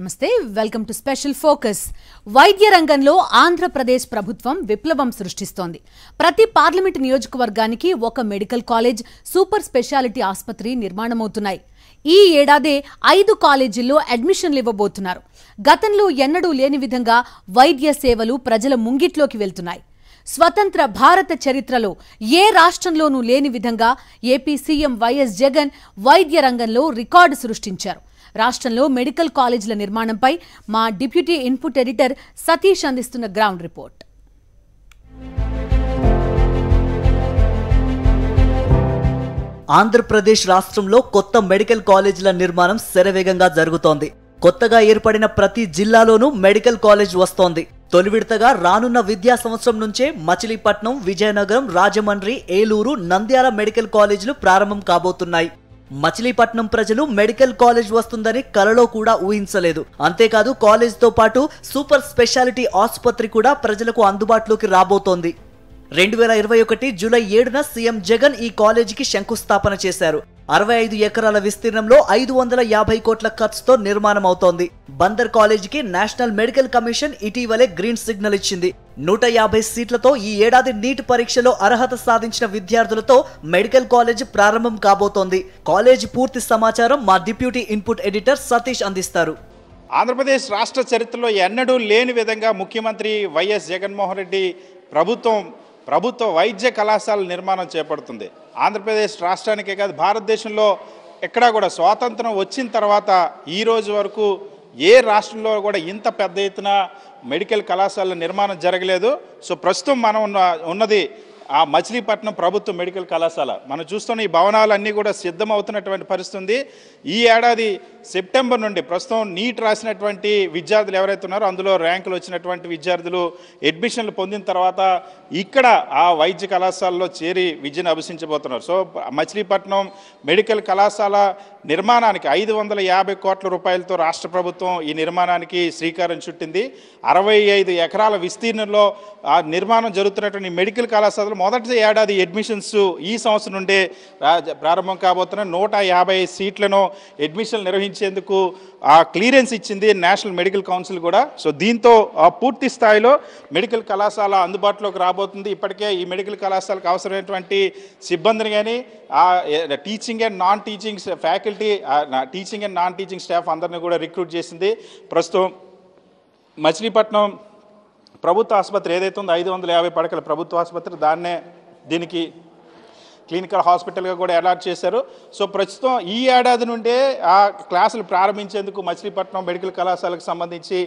నమస్తే welcome to special focus వైద్య రంగంలో ఆంధ్రప్రదేశ్ ప్రభుత్వం విప్లవం సృష్టిస్తోంది ప్రతి పార్లమెంటు నియోజకవర్గానికి ఒక మెడికల్ కాలేజ్ సూపర్ స్పెషాలిటీ ఆసుపత్రి నిర్మాణమవుతున్నాయి ఈ ఏడాదే ఐదు కాలేజీల్లో అడ్మిషన్లు ఇవ్వబోతున్నారు గతంలో ఎన్నడూ లేని విధంగా వైద్య సేవలు ప్రజల ముంగిట్లోకి వెళ్తున్నాయి స్వతంత్ర భారత చరిత్రలో ఏ రాష్ట్రంలోనూ లేని విధంగా ఏపీ సీఎం వైఎస్ జగన్ వైద్య రంగంలో రికార్డు సృష్టించారు రాష్ట్రంలో మెడికల్ కాలేజీల నిర్మాణంపై మా డిప్యూటీ ఇన్పుట్ ఎడిటర్ సతీష్ అందిస్తున్న గ్రౌండ్ రిపోర్ట్ ఆంధ్రప్రదేశ్ రాష్ట్రంలో కొత్త మెడికల్ కాలేజీల నిర్మాణం శరవేగంగా జరుగుతోంది కొత్తగా ఏర్పడిన ప్రతి జిల్లాలోనూ మెడికల్ కాలేజ్ వస్తోంది తొలి విడతగా రానున్న విద్యా సంవత్సరం నుంచే మచిలీపట్నం విజయనగరం రాజమండ్రి ఏలూరు నంద్యాల మెడికల్ కాలేజీలు ప్రారంభం కాబోతున్నాయి మచిలీపట్నం ప్రజలు మెడికల్ కాలేజ్ వస్తుందని కలలో కూడా ఊహించలేదు అంతేకాదు కాలేజ్తో పాటు సూపర్ స్పెషాలిటీ ఆసుపత్రి కూడా ప్రజలకు అందుబాటులోకి రాబోతోంది రెండు వేల ఇరవై ఒకటి జూలై ఏడున సీఎం జగన్ ఈ కాలేజీకి శంకుస్థాపన చేశారు అరవై ఐదు ఎకరాల విస్తీర్ణంలో ఐదు వందల యాభై కోట్ల ఖర్చుతో నిర్మాణం అవుతోంది బందర్ కాలేజీకి నేషనల్ మెడికల్ కమిషన్ ఇటీవలే గ్రీన్ సిగ్నల్ ఇచ్చింది నూట యాభై సీట్లతో ఈ ఏడాది నీట్ పరీక్షలో అర్హత సాధించిన విద్యార్థులతో మెడికల్ కాలేజ్ ప్రారంభం కాబోతోంది కాలేజ్ పూర్తి సమాచారం మా డిప్యూటీ ఇన్పుట్ ఎడిటర్ సతీష్ అందిస్తారు ఆంధ్రప్రదేశ్ రాష్ట్ర చరిత్రలో ఎన్నడూ లేని విధంగా ముఖ్యమంత్రి వైఎస్ జగన్మోహన్ రెడ్డి ప్రభుత్వం ప్రభుత్వ వైద్య కళాశాల నిర్మాణం చేపడుతుంది ఆంధ్రప్రదేశ్ రాష్ట్రానికే కాదు భారతదేశంలో ఎక్కడా కూడా స్వాతంత్రం వచ్చిన తర్వాత ఈ రోజు వరకు ఏ రాష్ట్రంలో కూడా ఇంత పెద్ద ఎత్తున మెడికల్ కళాశాలల నిర్మాణం జరగలేదు సో ప్రస్తుతం మనం ఉన్న ఉన్నది ఆ మచిలీపట్నం ప్రభుత్వ మెడికల్ కళాశాల మనం చూస్తున్న ఈ భవనాలన్నీ కూడా సిద్ధమవుతున్నటువంటి పరిస్థితుంది ఈ ఏడాది సెప్టెంబర్ నుండి ప్రస్తుతం నీట్ రాసినటువంటి విద్యార్థులు ఎవరైతే ఉన్నారో అందులో ర్యాంకులు వచ్చినటువంటి విద్యార్థులు అడ్మిషన్లు పొందిన తర్వాత ఇక్కడ ఆ వైద్య కళాశాలలో చేరి విద్యను అభిషించబోతున్నారు సో మచిలీపట్నం మెడికల్ కళాశాల నిర్మాణానికి ఐదు వందల యాభై కోట్ల రూపాయలతో రాష్ట్ర ప్రభుత్వం ఈ నిర్మాణానికి శ్రీకారం చుట్టింది అరవై ఐదు ఎకరాల విస్తీర్ణంలో ఆ నిర్మాణం జరుగుతున్నటువంటి మెడికల్ కళాశాలలో మొదటి ఏడాది అడ్మిషన్స్ ఈ సంవత్సరం నుండే ప్రారంభం కాబోతున్న నూట యాభై సీట్లను అడ్మిషన్లు నిర్వహించేందుకు ఆ క్లియరెన్స్ ఇచ్చింది నేషనల్ మెడికల్ కౌన్సిల్ కూడా సో దీంతో పూర్తి స్థాయిలో మెడికల్ కళాశాల అందుబాటులోకి రాబోతుంది ఇప్పటికే ఈ మెడికల్ కళాశాలకు అవసరమైనటువంటి సిబ్బందిని కానీ ఆ teaching and non teaching faculty teaching and non teaching staff అందరినీ కూడా రిక్రూట్ చేసింది ప్రస్తుతం మచిలీపట్నం ప్రభుత్వ ఆసుపత్రి ఏదైతే ఉందో ఐదు వందల యాభై పడకల ప్రభుత్వ ఆసుపత్రి దాన్నే దీనికి క్లినికల్ హాస్పిటల్గా కూడా అలాట్ చేశారు సో ప్రస్తుతం ఈ ఏడాది నుండే ఆ క్లాసులు ప్రారంభించేందుకు మచిలీపట్నం మెడికల్ కళాశాలకు సంబంధించి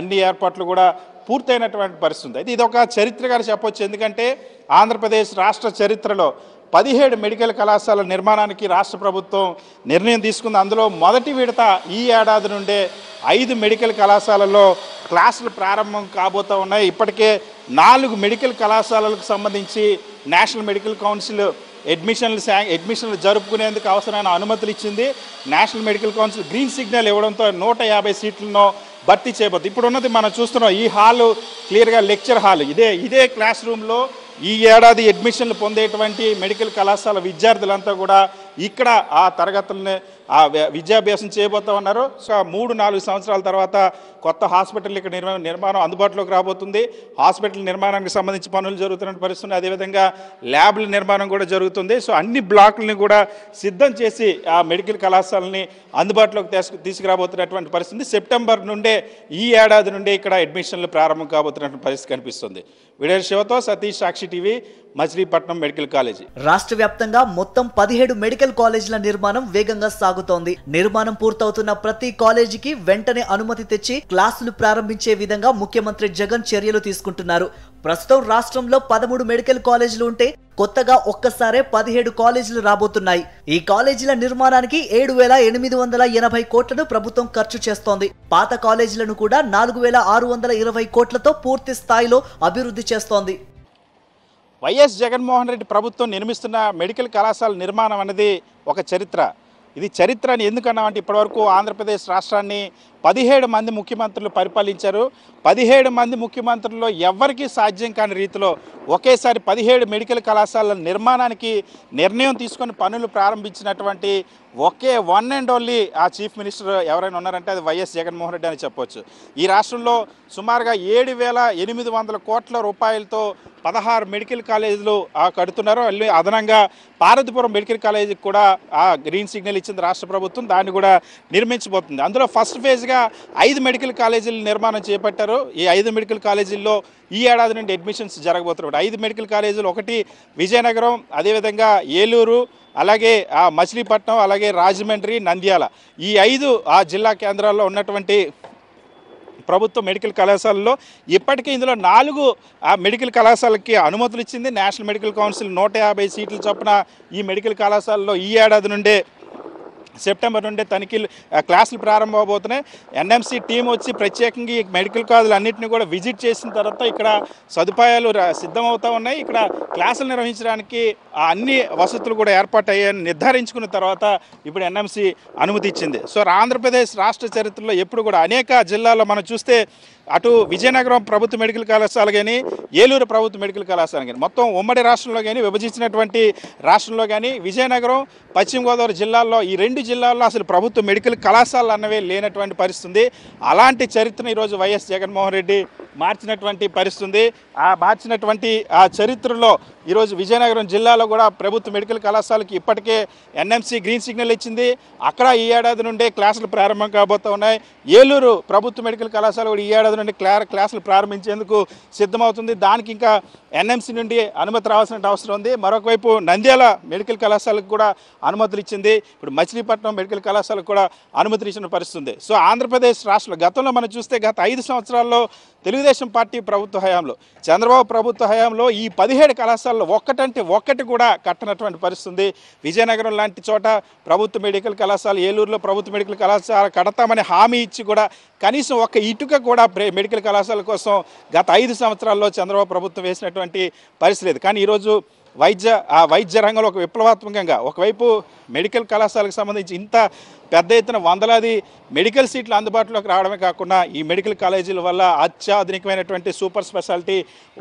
అన్ని ఏర్పాట్లు కూడా పూర్తయినటువంటి పరిస్థితి అయితే ఇది ఒక చరిత్రగా చెప్పొచ్చు ఎందుకంటే ఆంధ్రప్రదేశ్ రాష్ట్ర చరిత్రలో పదిహేడు మెడికల్ కళాశాల నిర్మాణానికి రాష్ట్ర ప్రభుత్వం నిర్ణయం తీసుకుంది అందులో మొదటి విడత ఈ ఏడాది నుండే ఐదు మెడికల్ కళాశాలలో క్లాసులు ప్రారంభం కాబోతూ ఉన్నాయి ఇప్పటికే నాలుగు మెడికల్ కళాశాలలకు సంబంధించి నేషనల్ మెడికల్ కౌన్సిల్ అడ్మిషన్లు శాంక్ అడ్మిషన్లు జరుపుకునేందుకు అవసరమైన అనుమతులు ఇచ్చింది National Medical Council green signal ఇవ్వడంతో నూట యాభై సీట్లను భర్తీ చేయబోద్ది ఇప్పుడు ఉన్నది మనం చూస్తున్నాం ఈ హాలు క్లియర్గా లెక్చర్ హాల్ ఇదే ఇదే క్లాస్ రూమ్లో ఈ ఏడాది అడ్మిషన్లు పొందేటువంటి మెడికల్ కళాశాల విద్యార్థులంతా కూడా ఇక్కడ ఆ తరగతులనే ఆ విద్యాభ్యాసం ఉన్నారు సో మూడు నాలుగు సంవత్సరాల తర్వాత కొత్త హాస్పిటల్ ఇక్కడ నిర్మాణ నిర్మాణం అందుబాటులోకి రాబోతుంది హాస్పిటల్ నిర్మాణానికి సంబంధించి పనులు జరుగుతున్న పరిస్థితులు అదేవిధంగా ల్యాబ్ల నిర్మాణం కూడా జరుగుతుంది సో అన్ని బ్లాకులని కూడా సిద్ధం చేసి ఆ మెడికల్ కళాశాలని అందుబాటులోకి తీసుకురాబోతున్నటువంటి పరిస్థితి సెప్టెంబర్ నుండే ఈ ఏడాది నుండే ఇక్కడ అడ్మిషన్లు ప్రారంభం కాబోతున్నటువంటి పరిస్థితి కనిపిస్తుంది విడేర్ శివతో సతీష్ సాక్షి టీవీ మచిలీపట్నం మెడికల్ కాలేజీ రాష్ట్ర వ్యాప్తంగా మొత్తం పదిహేడు మెడికల్ మెడికల్ కాలేజీల నిర్మాణం వేగంగా సాగుతోంది నిర్మాణం పూర్తవుతున్న ప్రతి కాలేజీకి వెంటనే అనుమతి తెచ్చి క్లాసులు ప్రారంభించే విధంగా ముఖ్యమంత్రి జగన్ చర్యలు తీసుకుంటున్నారు ప్రస్తుతం రాష్ట్రంలో పదమూడు మెడికల్ కాలేజీలు ఉంటే కొత్తగా ఒక్కసారే పదిహేడు కాలేజీలు రాబోతున్నాయి ఈ కాలేజీల నిర్మాణానికి ఏడు వేల ఎనిమిది వందల ఎనభై కోట్లను ప్రభుత్వం ఖర్చు చేస్తోంది పాత కాలేజీలను కూడా నాలుగు వేల ఆరు వందల ఇరవై కోట్లతో పూర్తి స్థాయిలో అభివృద్ధి చేస్తోంది వైఎస్ జగన్మోహన్ రెడ్డి ప్రభుత్వం నిర్మిస్తున్న మెడికల్ కళాశాల నిర్మాణం అనేది ఒక చరిత్ర ఇది చరిత్ర అని ఎందుకన్నామంటే ఇప్పటివరకు ఆంధ్రప్రదేశ్ రాష్ట్రాన్ని పదిహేడు మంది ముఖ్యమంత్రులు పరిపాలించారు పదిహేడు మంది ముఖ్యమంత్రుల్లో ఎవరికీ సాధ్యం కాని రీతిలో ఒకేసారి పదిహేడు మెడికల్ కళాశాలల నిర్మాణానికి నిర్ణయం తీసుకొని పనులు ప్రారంభించినటువంటి ఒకే వన్ అండ్ ఓన్లీ ఆ చీఫ్ మినిస్టర్ ఎవరైనా ఉన్నారంటే అది వైఎస్ జగన్మోహన్ రెడ్డి అని చెప్పొచ్చు ఈ రాష్ట్రంలో సుమారుగా ఏడు వేల ఎనిమిది వందల కోట్ల రూపాయలతో పదహారు మెడికల్ కాలేజీలు కడుతున్నారు అదనంగా పార్వతిపురం మెడికల్ కాలేజీకి కూడా ఆ గ్రీన్ సిగ్నల్ ఇచ్చింది రాష్ట్ర ప్రభుత్వం దాన్ని కూడా నిర్మించబోతుంది అందులో ఫస్ట్ ఫేజ్ రీసెంట్గా ఐదు మెడికల్ కాలేజీలు నిర్మాణం చేపట్టారు ఈ ఐదు మెడికల్ కాలేజీల్లో ఈ ఏడాది నుండి అడ్మిషన్స్ జరగబోతున్నాయి ఐదు మెడికల్ కాలేజీలు ఒకటి విజయనగరం అదేవిధంగా ఏలూరు అలాగే మచిలీపట్నం అలాగే రాజమండ్రి నంద్యాల ఈ ఐదు ఆ జిల్లా కేంద్రాల్లో ఉన్నటువంటి ప్రభుత్వ మెడికల్ కళాశాలలో ఇప్పటికే ఇందులో నాలుగు ఆ మెడికల్ కళాశాలకి అనుమతులు ఇచ్చింది నేషనల్ మెడికల్ కౌన్సిల్ నూట యాభై సీట్ల చొప్పున ఈ మెడికల్ కళాశాలలో ఈ ఏడాది నుండే సెప్టెంబర్ నుండి తనిఖీలు క్లాసులు ప్రారంభమవబోతున్నాయి ఎన్ఎంసీ టీం వచ్చి ప్రత్యేకంగా ఈ మెడికల్ కాలేజీలు అన్నింటినీ కూడా విజిట్ చేసిన తర్వాత ఇక్కడ సదుపాయాలు సిద్ధమవుతూ ఉన్నాయి ఇక్కడ క్లాసులు నిర్వహించడానికి అన్ని వసతులు కూడా ఏర్పాటు అయ్యాయని నిర్ధారించుకున్న తర్వాత ఇప్పుడు ఎన్ఎంసీ అనుమతి ఇచ్చింది సో ఆంధ్రప్రదేశ్ రాష్ట్ర చరిత్రలో ఎప్పుడు కూడా అనేక జిల్లాల్లో మనం చూస్తే అటు విజయనగరం ప్రభుత్వ మెడికల్ కళాశాల కానీ ఏలూరు ప్రభుత్వ మెడికల్ కళాశాల కానీ మొత్తం ఉమ్మడి రాష్ట్రంలో కానీ విభజించినటువంటి రాష్ట్రంలో కానీ విజయనగరం పశ్చిమ గోదావరి జిల్లాల్లో ఈ రెండు జిల్లాలో అసలు ప్రభుత్వ మెడికల్ కళాశాలలు అన్నవే లేనటువంటి పరిస్థితుంది అలాంటి చరిత్రను ఈరోజు వైఎస్ జగన్మోహన్ రెడ్డి మార్చినటువంటి పరిస్థితుంది ఆ మార్చినటువంటి ఆ చరిత్రలో ఈరోజు విజయనగరం జిల్లాలో కూడా ప్రభుత్వ మెడికల్ కళాశాలకి ఇప్పటికే ఎన్ఎంసీ గ్రీన్ సిగ్నల్ ఇచ్చింది అక్కడ ఈ ఏడాది నుండే క్లాసులు ప్రారంభం కాబోతూ ఉన్నాయి ఏలూరు ప్రభుత్వ మెడికల్ కళాశాల కూడా ఈ ఏడాది నుండి క్లా క్లాసులు ప్రారంభించేందుకు సిద్ధమవుతుంది దానికి ఇంకా ఎన్ఎంసీ నుండి అనుమతి రావాల్సిన అవసరం ఉంది మరొకవైపు నంద్యాల మెడికల్ కళాశాలకు కూడా అనుమతులు ఇచ్చింది ఇప్పుడు మచిలీపట్నం మెడికల్ కళాశాలకు కూడా అనుమతులు ఇచ్చిన పరిస్థితుంది సో ఆంధ్రప్రదేశ్ రాష్ట్రంలో గతంలో మనం చూస్తే గత ఐదు సంవత్సరాల్లో తెలుగుదేశం పార్టీ ప్రభుత్వ హయాంలో చంద్రబాబు ప్రభుత్వ హయాంలో ఈ పదిహేడు కళాశాల హాస్పిటల్ ఒక్కటంటే ఒక్కటి కూడా కట్టనటువంటి పరిస్థితి విజయనగరం లాంటి చోట ప్రభుత్వ మెడికల్ కళాశాల ఏలూరులో ప్రభుత్వ మెడికల్ కళాశాల కడతామని హామీ ఇచ్చి కూడా కనీసం ఒక్క ఇటుక కూడా మెడికల్ కళాశాల కోసం గత ఐదు సంవత్సరాల్లో చంద్రబాబు ప్రభుత్వం వేసినటువంటి పరిస్థితి లేదు కానీ ఈరోజు వైద్య ఆ వైద్య రంగంలో ఒక విప్లవాత్మకంగా ఒకవైపు మెడికల్ కళాశాలకు సంబంధించి ఇంత పెద్ద ఎత్తున వందలాది మెడికల్ సీట్లు అందుబాటులోకి రావడమే కాకుండా ఈ మెడికల్ కాలేజీల వల్ల అత్యాధునికమైనటువంటి సూపర్ స్పెషాలిటీ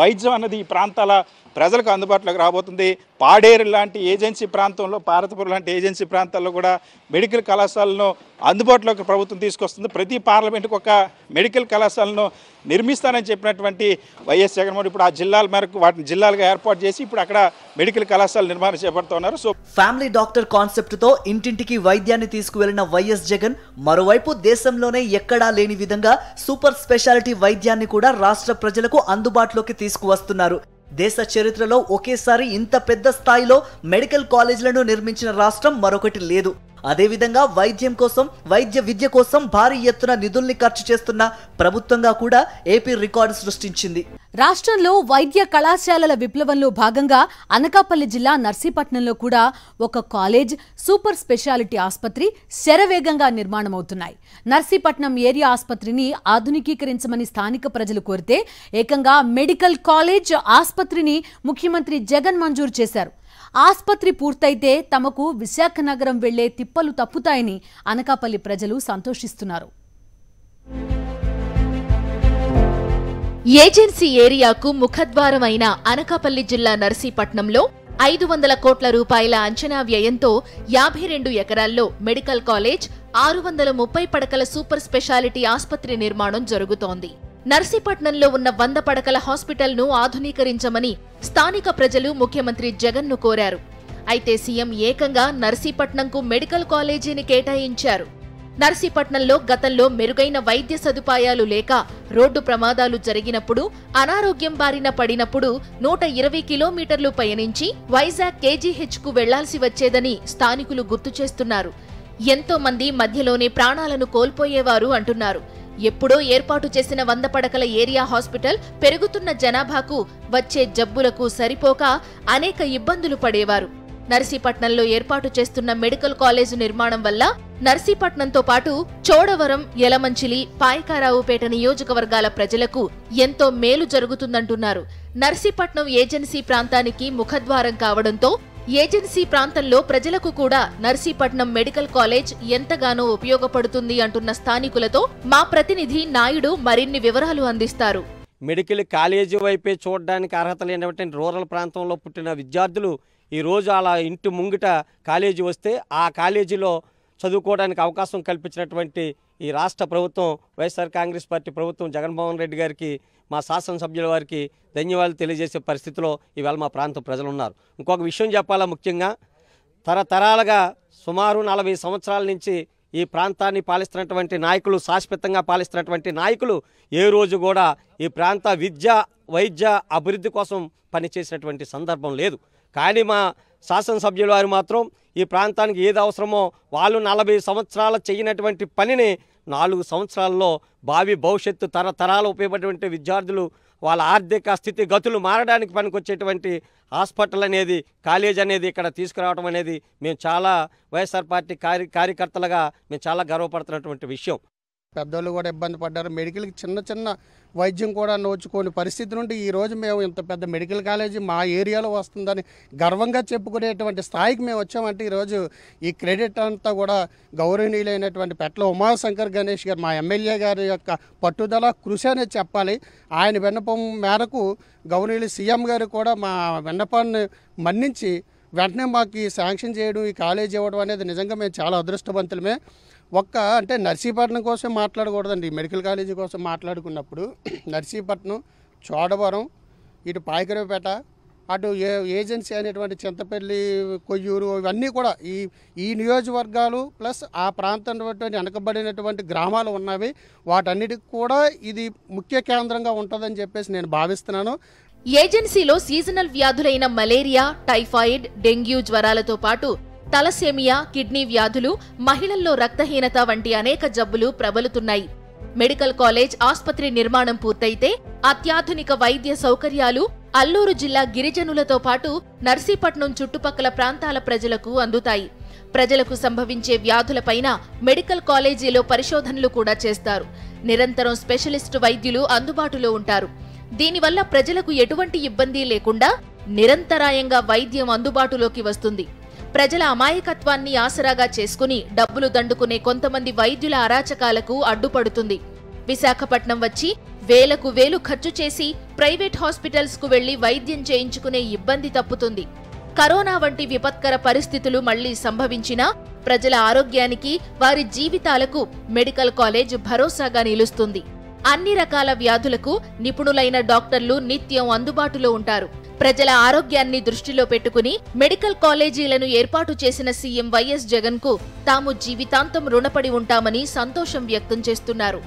వైద్యం అన్నది ఈ ప్రాంతాల ప్రజలకు అందుబాటులోకి రాబోతుంది పాడేరు లాంటి ఏజెన్సీ ప్రాంతంలో పారతపురం లాంటి ఏజెన్సీ ప్రాంతాల్లో కూడా మెడికల్ కళాశాలను అందుబాటులోకి ప్రభుత్వం తీసుకొస్తుంది ప్రతి పార్లమెంటుకు ఒక మెడికల్ కళాశాలను నిర్మిస్తానని చెప్పినటువంటి వైఎస్ జగన్మోహన్ ఇప్పుడు ఆ జిల్లాల మేరకు వాటిని జిల్లాలుగా ఏర్పాటు చేసి ఇప్పుడు అక్కడ మెడికల్ కళాశాల నిర్మాణం చేపడుతున్నారు సో ఫ్యామిలీ డాక్టర్ కాన్సెప్ట్తో ఇంటింటికి వైద్యాన్ని తీసుకువెళ్లిన వైఎస్ జగన్ మరోవైపు దేశంలోనే ఎక్కడా లేని విధంగా సూపర్ స్పెషాలిటీ వైద్యాన్ని కూడా రాష్ట్ర ప్రజలకు అందుబాటులోకి తీసుకువస్తున్నారు దేశ చరిత్రలో ఒకేసారి ఇంత పెద్ద స్థాయిలో మెడికల్ కాలేజీలను నిర్మించిన రాష్ట్రం మరొకటి లేదు అదేవిధంగా వైద్యం కోసం వైద్య విద్య కోసం భారీ ఎత్తున నిధుల్ని ఖర్చు చేస్తున్న ప్రభుత్వంగా కూడా ఏపీ రికార్డు సృష్టించింది రాష్ట్రంలో వైద్య కళాశాలల విప్లవంలో భాగంగా అనకాపల్లి జిల్లా నర్సీపట్నంలో కూడా ఒక కాలేజ్ సూపర్ స్పెషాలిటీ ఆసుపత్రి శరవేగంగా నిర్మాణమవుతున్నాయి నర్సీపట్నం ఏరియా ఆసుపత్రిని ఆధునికీకరించమని స్థానిక ప్రజలు కోరితే ఏకంగా మెడికల్ కాలేజ్ ఆసుపత్రిని ముఖ్యమంత్రి జగన్ మంజూరు చేశారు ఆస్పత్రి పూర్తయితే తమకు విశాఖ నగరం వెళ్లే తిప్పలు తప్పుతాయని అనకాపల్లి ప్రజలు సంతోషిస్తున్నారు ఏజెన్సీ ఏరియాకు ముఖద్వారం అయిన అనకాపల్లి జిల్లా నర్సీపట్నంలో ఐదు వందల కోట్ల రూపాయల అంచనా వ్యయంతో యాభై రెండు ఎకరాల్లో మెడికల్ కాలేజ్ ఆరు వందల ముప్పై పడకల సూపర్ స్పెషాలిటీ ఆసుపత్రి నిర్మాణం జరుగుతోంది నర్సీపట్నంలో ఉన్న వంద పడకల హాస్పిటల్ను ఆధునీకరించమని స్థానిక ప్రజలు ముఖ్యమంత్రి జగన్ను కోరారు అయితే సీఎం ఏకంగా నర్సీపట్నంకు మెడికల్ కాలేజీని కేటాయించారు నర్సీపట్నంలో గతంలో మెరుగైన వైద్య సదుపాయాలు లేక రోడ్డు ప్రమాదాలు జరిగినప్పుడు అనారోగ్యం బారిన పడినప్పుడు నూట ఇరవై కిలోమీటర్లు పయనించి వైజాగ్ కేజీహెచ్కు వెళ్లాల్సి వచ్చేదని స్థానికులు గుర్తు చేస్తున్నారు ఎంతో మంది మధ్యలోనే ప్రాణాలను కోల్పోయేవారు అంటున్నారు ఎప్పుడో ఏర్పాటు చేసిన వంద పడకల ఏరియా హాస్పిటల్ పెరుగుతున్న జనాభాకు వచ్చే జబ్బులకు సరిపోక అనేక ఇబ్బందులు పడేవారు నర్సీపట్నంలో ఏర్పాటు చేస్తున్న మెడికల్ కాలేజు నిర్మాణం వల్ల నర్సీపట్నంతో పాటు చోడవరం యలమంచిలి పాయకారావుపేట నియోజకవర్గాల ప్రజలకు ఎంతో మేలు జరుగుతుందంటున్నారు నర్సీపట్నం ఏజెన్సీ ప్రాంతానికి ముఖద్వారం కావడంతో ఏజెన్సీ ప్రాంతంలో ప్రజలకు కూడా నర్సీపట్నం మెడికల్ కాలేజ్ ఎంతగానో ఉపయోగపడుతుంది అంటున్న స్థానికులతో మా ప్రతినిధి నాయుడు మరిన్ని వివరాలు అందిస్తారు మెడికల్ కాలేజీ వైపే చూడడానికి అర్హత లేనటువంటి రూరల్ ప్రాంతంలో పుట్టిన విద్యార్థులు ఈరోజు అలా ఇంటి ముంగిట కాలేజీ వస్తే ఆ కాలేజీలో చదువుకోవడానికి అవకాశం కల్పించినటువంటి ఈ రాష్ట్ర ప్రభుత్వం వైఎస్ఆర్ కాంగ్రెస్ పార్టీ ప్రభుత్వం జగన్మోహన్ రెడ్డి గారికి మా శాసనసభ్యుల వారికి ధన్యవాదాలు తెలియజేసే పరిస్థితిలో ఇవాళ మా ప్రాంత ప్రజలు ఉన్నారు ఇంకొక విషయం చెప్పాలా ముఖ్యంగా తరతరాలుగా సుమారు నలభై సంవత్సరాల నుంచి ఈ ప్రాంతాన్ని పాలిస్తున్నటువంటి నాయకులు శాశ్వతంగా పాలిస్తున్నటువంటి నాయకులు ఏ రోజు కూడా ఈ ప్రాంత విద్య వైద్య అభివృద్ధి కోసం పనిచేసినటువంటి సందర్భం లేదు కానీ మా శాసనసభ్యుల వారు మాత్రం ఈ ప్రాంతానికి ఏది అవసరమో వాళ్ళు నలభై సంవత్సరాల చేయనటువంటి పనిని నాలుగు సంవత్సరాల్లో భావి భవిష్యత్తు తరతరాలు ఉపయోగపడేటువంటి విద్యార్థులు వాళ్ళ ఆర్థిక స్థితి గతులు మారడానికి పనికొచ్చేటువంటి హాస్పిటల్ అనేది కాలేజ్ అనేది ఇక్కడ తీసుకురావడం అనేది మేము చాలా వైఎస్ఆర్ పార్టీ కార్య కార్యకర్తలుగా మేము చాలా గర్వపడుతున్నటువంటి విషయం పెద్దోళ్ళు కూడా ఇబ్బంది పడ్డారు మెడికల్కి చిన్న చిన్న వైద్యం కూడా నోచుకోని పరిస్థితి నుండి ఈరోజు మేము ఇంత పెద్ద మెడికల్ కాలేజీ మా ఏరియాలో వస్తుందని గర్వంగా చెప్పుకునేటువంటి స్థాయికి మేము వచ్చామంటే ఈరోజు ఈ క్రెడిట్ అంతా కూడా గౌరవనీయులైనటువంటి పెట్ల ఉమాశంకర్ గణేష్ గారు మా ఎమ్మెల్యే గారి యొక్క పట్టుదల కృషి అనేది చెప్పాలి ఆయన విన్నపం మేరకు గౌరవనీయులు సీఎం గారు కూడా మా విన్నపాన్ని మన్నించి వెంటనే మాకు ఈ శాంక్షన్ చేయడం ఈ కాలేజ్ ఇవ్వడం అనేది నిజంగా మేము చాలా అదృష్టవంతులమే ఒక్క అంటే నర్సీపట్నం కోసం మాట్లాడకూడదండి మెడికల్ కాలేజీ కోసం మాట్లాడుకున్నప్పుడు నర్సీపట్నం చోడవరం ఇటు పాయకరవపేట అటు ఏ ఏజెన్సీ అనేటువంటి చింతపల్లి కొయ్యూరు ఇవన్నీ కూడా ఈ ఈ నియోజకవర్గాలు ప్లస్ ఆ ప్రాంతం వెనకబడినటువంటి గ్రామాలు ఉన్నవి వాటన్నిటికి కూడా ఇది ముఖ్య కేంద్రంగా ఉంటుందని చెప్పేసి నేను భావిస్తున్నాను ఏజెన్సీలో సీజనల్ వ్యాధులైన మలేరియా టైఫాయిడ్ డెంగ్యూ జ్వరాలతో పాటు తలసేమియా కిడ్నీ వ్యాధులు మహిళల్లో రక్తహీనత వంటి అనేక జబ్బులు ప్రబలుతున్నాయి మెడికల్ కాలేజ్ ఆసుపత్రి నిర్మాణం పూర్తయితే అత్యాధునిక వైద్య సౌకర్యాలు అల్లూరు జిల్లా గిరిజనులతో పాటు నర్సీపట్నం చుట్టుపక్కల ప్రాంతాల ప్రజలకు అందుతాయి ప్రజలకు సంభవించే వ్యాధులపైన మెడికల్ కాలేజీలో పరిశోధనలు కూడా చేస్తారు నిరంతరం స్పెషలిస్ట్ వైద్యులు అందుబాటులో ఉంటారు దీనివల్ల ప్రజలకు ఎటువంటి ఇబ్బంది లేకుండా నిరంతరాయంగా వైద్యం అందుబాటులోకి వస్తుంది ప్రజల అమాయకత్వాన్ని ఆసరాగా చేసుకుని డబ్బులు దండుకునే కొంతమంది వైద్యుల అరాచకాలకు అడ్డుపడుతుంది విశాఖపట్నం వచ్చి వేలకు వేలు ఖర్చు చేసి ప్రైవేట్ హాస్పిటల్స్ కు వెళ్లి వైద్యం చేయించుకునే ఇబ్బంది తప్పుతుంది కరోనా వంటి విపత్కర పరిస్థితులు మళ్లీ సంభవించినా ప్రజల ఆరోగ్యానికి వారి జీవితాలకు మెడికల్ కాలేజ్ భరోసాగా నిలుస్తుంది అన్ని రకాల వ్యాధులకు నిపుణులైన డాక్టర్లు నిత్యం అందుబాటులో ఉంటారు ప్రజల ఆరోగ్యాన్ని దృష్టిలో పెట్టుకుని మెడికల్ కాలేజీలను ఏర్పాటు చేసిన సీఎం వైఎస్ జగన్కు తాము జీవితాంతం రుణపడి ఉంటామని సంతోషం వ్యక్తం చేస్తున్నారు